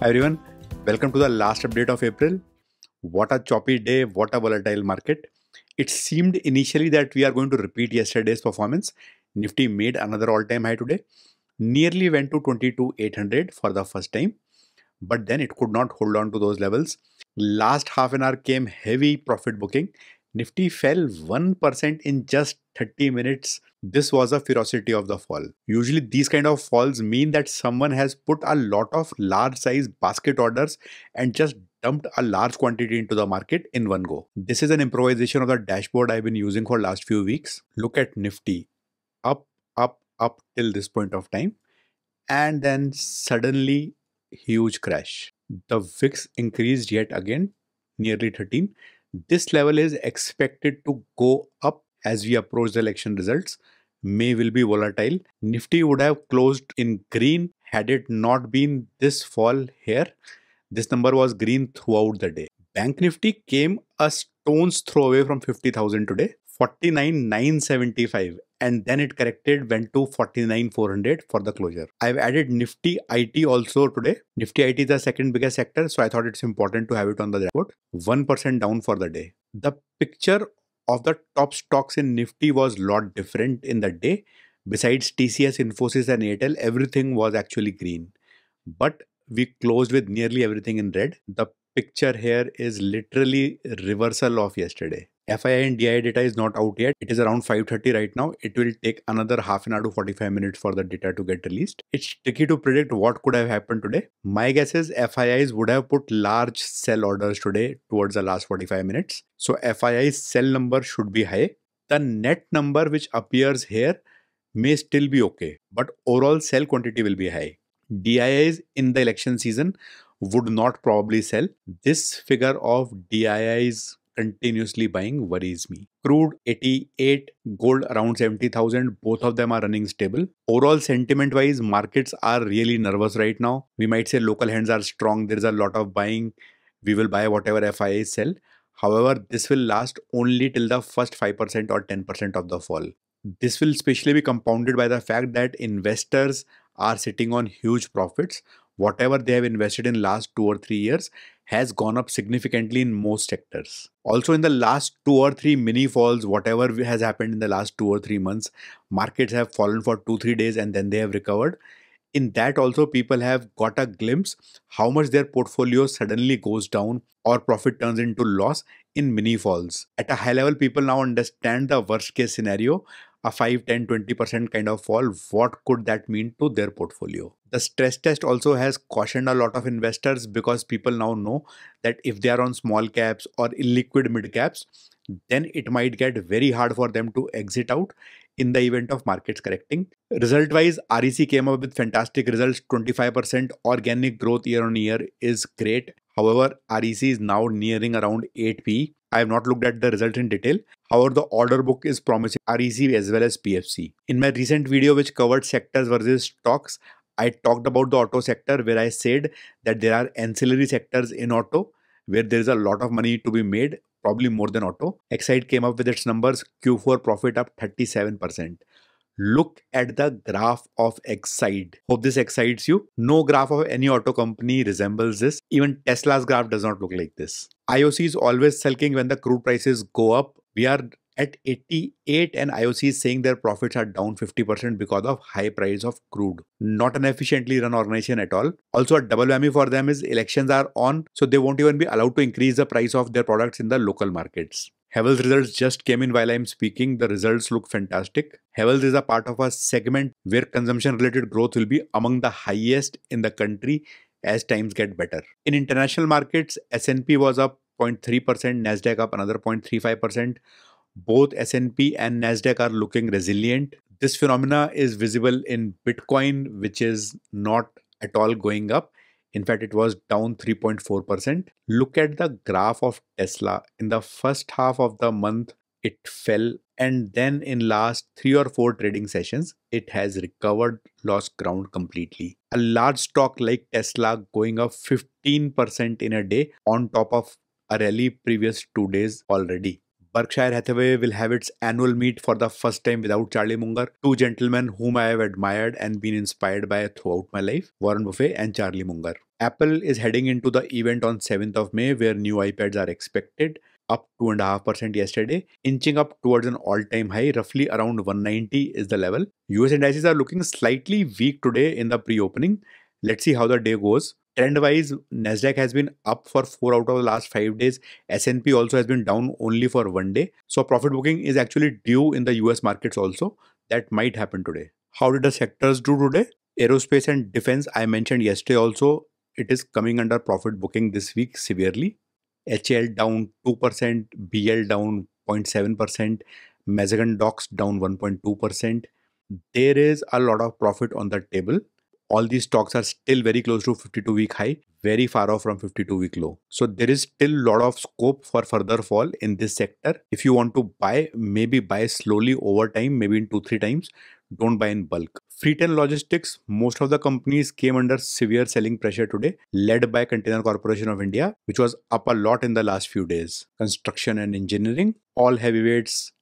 Hi everyone, welcome to the last update of April. What a choppy day, what a volatile market. It seemed initially that we are going to repeat yesterday's performance. Nifty made another all-time high today, nearly went to 22,800 for the first time, but then it could not hold on to those levels. Last half an hour came heavy profit booking Nifty fell 1% in just 30 minutes. This was a ferocity of the fall. Usually these kind of falls mean that someone has put a lot of large size basket orders and just dumped a large quantity into the market in one go. This is an improvisation of the dashboard I've been using for last few weeks. Look at Nifty. Up, up, up till this point of time. And then suddenly huge crash. The VIX increased yet again, nearly 13 this level is expected to go up as we approach the election results. May will be volatile. Nifty would have closed in green had it not been this fall here. This number was green throughout the day. Bank Nifty came a stone's throw away from 50,000 today, 49,975 and then it corrected went to 49400 for the closure i've added nifty it also today nifty it is the second biggest sector so i thought it's important to have it on the report 1% down for the day the picture of the top stocks in nifty was lot different in the day besides tcs infosys and airtel everything was actually green but we closed with nearly everything in red the picture here is literally reversal of yesterday FII and DI data is not out yet. It is around 5.30 right now. It will take another half an hour to 45 minutes for the data to get released. It's tricky to predict what could have happened today. My guess is FIIs would have put large sell orders today towards the last 45 minutes. So FII's sell number should be high. The net number which appears here may still be okay, but overall sell quantity will be high. DIIs in the election season would not probably sell. This figure of DIIs continuously buying worries me. Crude 88, gold around 70,000, both of them are running stable. Overall sentiment wise, markets are really nervous right now. We might say local hands are strong, there's a lot of buying. We will buy whatever FIA sell. However, this will last only till the first 5% or 10% of the fall. This will specially be compounded by the fact that investors are sitting on huge profits whatever they have invested in last 2 or 3 years has gone up significantly in most sectors. Also, in the last two or three mini falls, whatever has happened in the last two or three months, markets have fallen for two, three days and then they have recovered in that also people have got a glimpse how much their portfolio suddenly goes down or profit turns into loss in mini falls at a high level people now understand the worst case scenario a 5 10 20% kind of fall what could that mean to their portfolio the stress test also has cautioned a lot of investors because people now know that if they are on small caps or illiquid mid caps then it might get very hard for them to exit out in the event of markets correcting. Result wise, REC came up with fantastic results 25% organic growth year on year is great. However, REC is now nearing around 8p. I have not looked at the result in detail. However, the order book is promising REC as well as PFC. In my recent video, which covered sectors versus stocks, I talked about the auto sector where I said that there are ancillary sectors in auto where there is a lot of money to be made probably more than auto. Excite came up with its numbers Q4 profit up 37%. Look at the graph of Excite. Hope this excites you. No graph of any auto company resembles this. Even Tesla's graph does not look like this. IOC is always sulking when the crude prices go up. We are at 88 and IOC is saying their profits are down 50% because of high price of crude. Not an efficiently run organization at all. Also a double whammy for them is elections are on so they won't even be allowed to increase the price of their products in the local markets. Hevel's results just came in while I'm speaking. The results look fantastic. Havells is a part of a segment where consumption related growth will be among the highest in the country as times get better. In international markets, S&P was up 0.3%, Nasdaq up another 0.35%, both S&P and Nasdaq are looking resilient. This phenomena is visible in Bitcoin, which is not at all going up. In fact, it was down 3.4%. Look at the graph of Tesla. In the first half of the month, it fell and then in last 3 or 4 trading sessions it has recovered lost ground completely a large stock like tesla going up 15% in a day on top of a rally previous 2 days already Berkshire Hathaway will have its annual meet for the first time without Charlie Munger, two gentlemen whom I have admired and been inspired by throughout my life, Warren Buffett and Charlie Munger. Apple is heading into the event on 7th of May where new iPads are expected up 2.5% yesterday, inching up towards an all-time high, roughly around 190 is the level. US indices are looking slightly weak today in the pre-opening. Let's see how the day goes. Trend-wise, Nasdaq has been up for four out of the last five days. S&P also has been down only for one day. So profit booking is actually due in the US markets also. That might happen today. How did the sectors do today? Aerospace and defense, I mentioned yesterday also, it is coming under profit booking this week severely. HL down 2%, BL down 0.7%, Mezagon Docs down 1.2%. There is a lot of profit on the table all these stocks are still very close to 52 week high very far off from 52 week low so there is still a lot of scope for further fall in this sector if you want to buy maybe buy slowly over time maybe in 2 3 times don't buy in bulk freight and logistics most of the companies came under severe selling pressure today led by container corporation of india which was up a lot in the last few days construction and engineering all heavyweights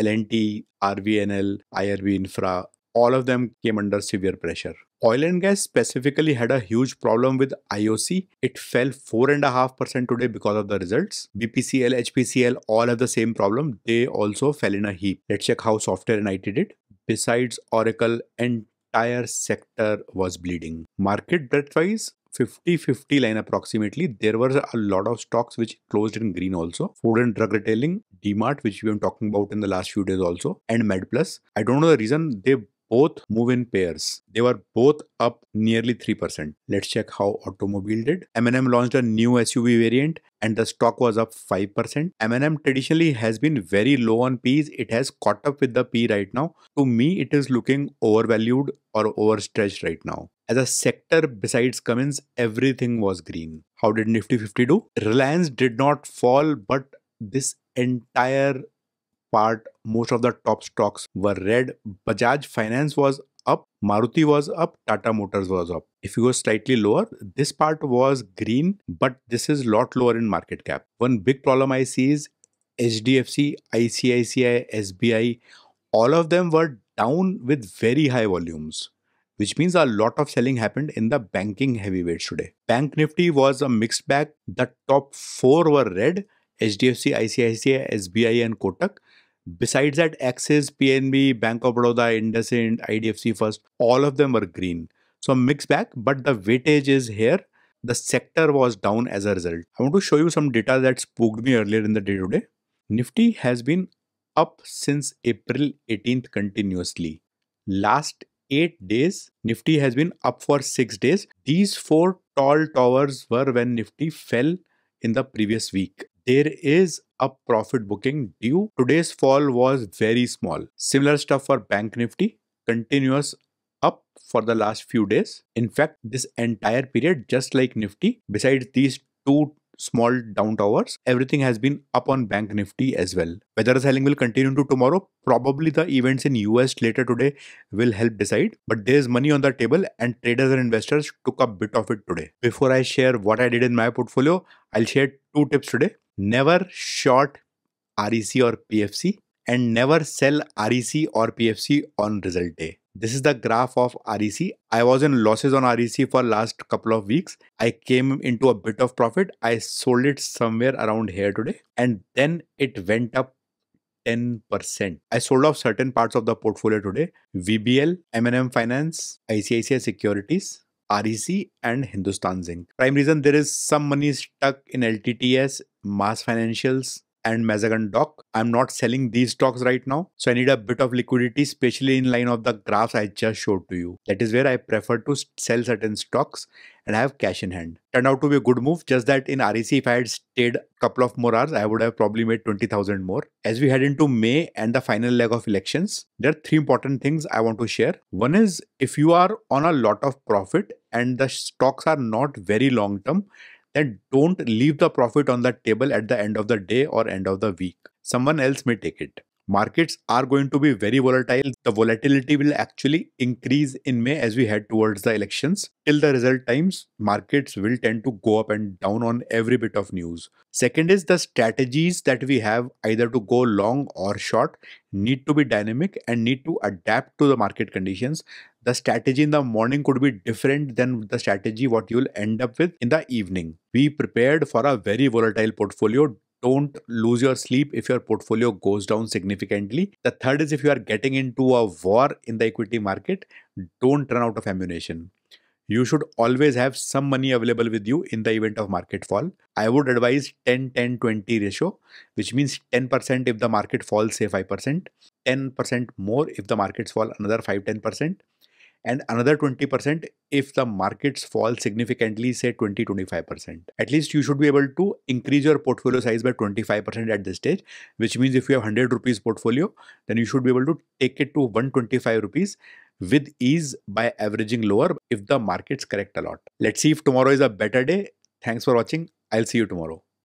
LNT, RVNL, IRB Infra, all of them came under severe pressure. Oil and gas specifically had a huge problem with IOC. It fell 4.5% today because of the results. BPCL, HPCL all have the same problem. They also fell in a heap. Let's check how software and IT did. Besides Oracle, entire sector was bleeding. Market breadth wise, 50-50 line approximately. There were a lot of stocks which closed in green also. Food and drug retailing, DMart, which we've been talking about in the last few days also, and MedPlus. I don't know the reason they both move in pairs. They were both up nearly 3%. Let's check how automobile did. M&M launched a new SUV variant and the stock was up 5%. M&M traditionally has been very low on P's. It has caught up with the P right now. To me, it is looking overvalued or overstretched right now. As a sector, besides Cummins, everything was green. How did Nifty 50 do? Reliance did not fall, but this entire part, most of the top stocks were red. Bajaj Finance was up, Maruti was up, Tata Motors was up. If you go slightly lower, this part was green, but this is lot lower in market cap. One big problem I see is HDFC, ICICI, SBI, all of them were down with very high volumes, which means a lot of selling happened in the banking heavyweights today. Bank Nifty was a mixed bag. The top four were red HDFC, ICICI, SBI, and Kotak. Besides that, Axis, PNB, Bank of Baroda, IndusInd, IDFC First, all of them were green. So mixed back, but the weightage is here. The sector was down as a result. I want to show you some data that spooked me earlier in the day today. Nifty has been up since April 18th continuously. Last 8 days, Nifty has been up for 6 days. These 4 tall towers were when Nifty fell in the previous week there is a profit booking due. Today's fall was very small. Similar stuff for Bank Nifty, continuous up for the last few days. In fact, this entire period, just like Nifty, besides these two small down towers, everything has been up on Bank Nifty as well. Whether the selling will continue to tomorrow, probably the events in US later today will help decide. But there is money on the table and traders and investors took a bit of it today. Before I share what I did in my portfolio, I'll share two tips today never short REC or PFC and never sell REC or PFC on result day. This is the graph of REC. I was in losses on REC for last couple of weeks. I came into a bit of profit. I sold it somewhere around here today and then it went up 10%. I sold off certain parts of the portfolio today. VBL, M&M Finance, ICICI Securities, REC and Hindustan Zinc. Prime reason there is some money stuck in LTTS Mass Financials, and Mazagon Doc. I'm not selling these stocks right now. So I need a bit of liquidity, especially in line of the graphs I just showed to you. That is where I prefer to sell certain stocks and have cash in hand. Turned out to be a good move. Just that in REC, if I had stayed a couple of more hours, I would have probably made 20,000 more. As we head into May and the final leg of elections, there are three important things I want to share. One is if you are on a lot of profit and the stocks are not very long term, then don't leave the profit on the table at the end of the day or end of the week. Someone else may take it markets are going to be very volatile. The volatility will actually increase in May as we head towards the elections. Till the result times, markets will tend to go up and down on every bit of news. Second is the strategies that we have either to go long or short need to be dynamic and need to adapt to the market conditions. The strategy in the morning could be different than the strategy what you'll end up with in the evening. Be prepared for a very volatile portfolio don't lose your sleep if your portfolio goes down significantly. The third is if you are getting into a war in the equity market, don't run out of ammunition. You should always have some money available with you in the event of market fall. I would advise 10 10 20 ratio, which means 10% if the market falls, say 5%, 10% more if the markets fall another 5 10%, and another 20% if the markets fall significantly, say 20 25%. At least you should be able to increase your portfolio size by 25% at this stage, which means if you have 100 rupees portfolio, then you should be able to take it to 125 rupees with ease by averaging lower if the markets correct a lot. Let's see if tomorrow is a better day. Thanks for watching. I'll see you tomorrow.